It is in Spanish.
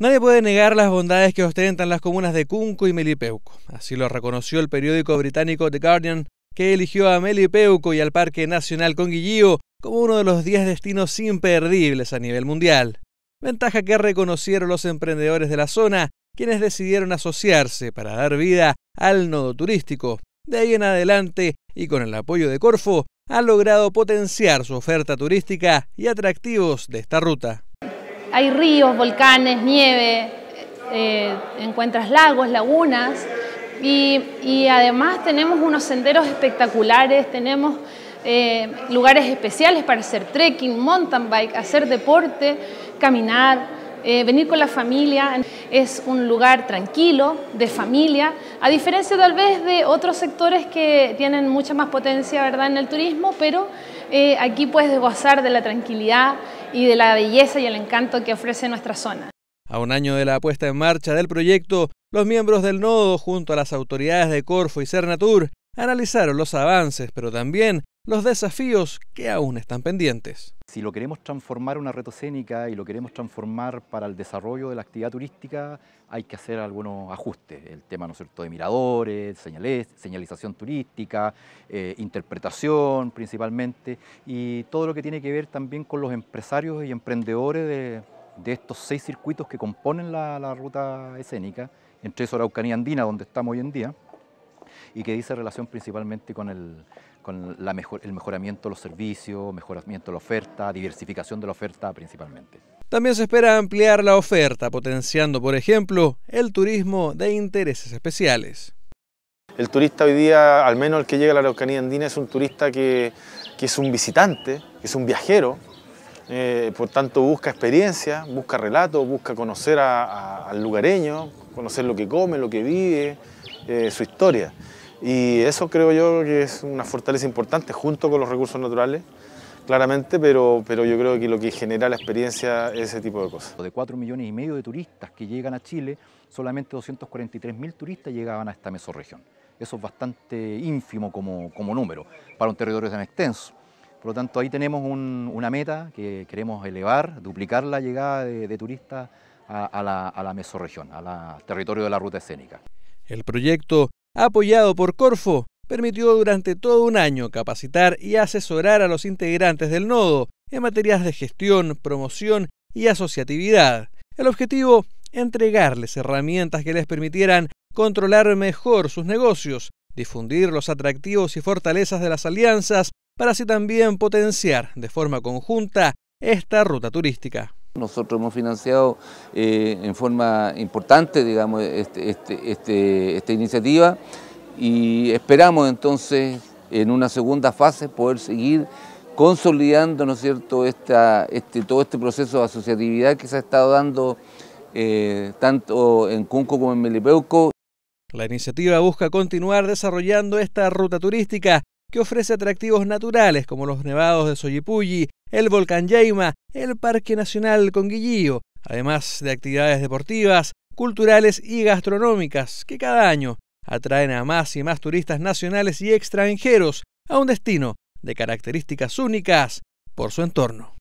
Nadie puede negar las bondades que ostentan las comunas de Cunco y Melipeuco. Así lo reconoció el periódico británico The Guardian, que eligió a Melipeuco y al Parque Nacional Conguillío como uno de los 10 destinos imperdibles a nivel mundial. Ventaja que reconocieron los emprendedores de la zona, quienes decidieron asociarse para dar vida al nodo turístico. De ahí en adelante, y con el apoyo de Corfo, ha logrado potenciar su oferta turística y atractivos de esta ruta hay ríos, volcanes, nieve, eh, encuentras lagos, lagunas y, además tenemos unos senderos espectaculares, tenemos eh, lugares especiales para hacer trekking, mountain bike, hacer deporte, caminar. Eh, venir con la familia es un lugar tranquilo, de familia, a diferencia tal vez de otros sectores que tienen mucha más potencia ¿verdad? en el turismo, pero aquí puedes gozar de la tranquilidad y de la belleza y el encanto que ofrece nuestra zona. A un año de la puesta en marcha del proyecto, los miembros del nodo, junto a las autoridades de Corfo y Cernatur, analizaron los avances, pero también los desafíos que aún están pendientes. Si lo queremos transformar una red escénica y lo queremos transformar para el desarrollo de la actividad turística, hay que hacer algunos ajustes. El tema, ¿no es de miradores, señalización turística, eh, interpretación principalmente, y todo lo que tiene que ver también con los empresarios y emprendedores de, estos seis circuitos que componen la, la ruta escénica, entre eso Araucanía Andina, donde estamos hoy en día, y que dice relación principalmente con el, con la el mejoramiento de los servicios, mejoramiento de la oferta, diversificación de la oferta principalmente. También se espera ampliar la oferta, potenciando, por ejemplo, el turismo de intereses especiales. El turista hoy día, al menos el que llega a la Araucanía Andina, es un turista que, que es un visitante, que es un viajero, eh, por tanto busca experiencia, busca relatos, busca conocer a, al lugareño, conocer lo que come, lo que vive, eh, su historia. Y eso creo yo que es una fortaleza importante junto con los recursos naturales, claramente, pero, pero yo creo que lo que genera la experiencia es ese tipo de cosas. De 4 millones y medio de turistas que llegan a Chile, solamente 243 mil turistas llegaban a esta mesorregión. Eso es bastante ínfimo como, número para un territorio tan extenso. Por lo tanto, ahí tenemos una meta que queremos elevar, duplicar la llegada de, turistas a, a, la, a la mesorregión, al territorio de la ruta escénica. El proyecto, apoyado por Corfo, permitió durante todo un año capacitar y asesorar a los integrantes del nodo en materias de gestión, promoción y asociatividad. El objetivo, entregarles herramientas que les permitieran controlar mejor sus negocios, difundir los atractivos y fortalezas de las alianzas para así también potenciar de forma conjunta esta ruta turística. Nosotros hemos financiado eh, en forma importante, digamos, este, este, este, esta iniciativa y esperamos entonces en una segunda fase poder seguir consolidando, ¿no es cierto?, todo este proceso de asociatividad que se ha estado dando eh, tanto en Cunco como en Melipeuco. La iniciativa busca continuar desarrollando esta ruta turística que ofrece atractivos naturales como los nevados de Soyipulli, el volcán Jaima, el Parque Nacional Conguillío, además de actividades deportivas, culturales y gastronómicas que cada año atraen a más y más turistas nacionales y extranjeros a un destino de características únicas por su entorno.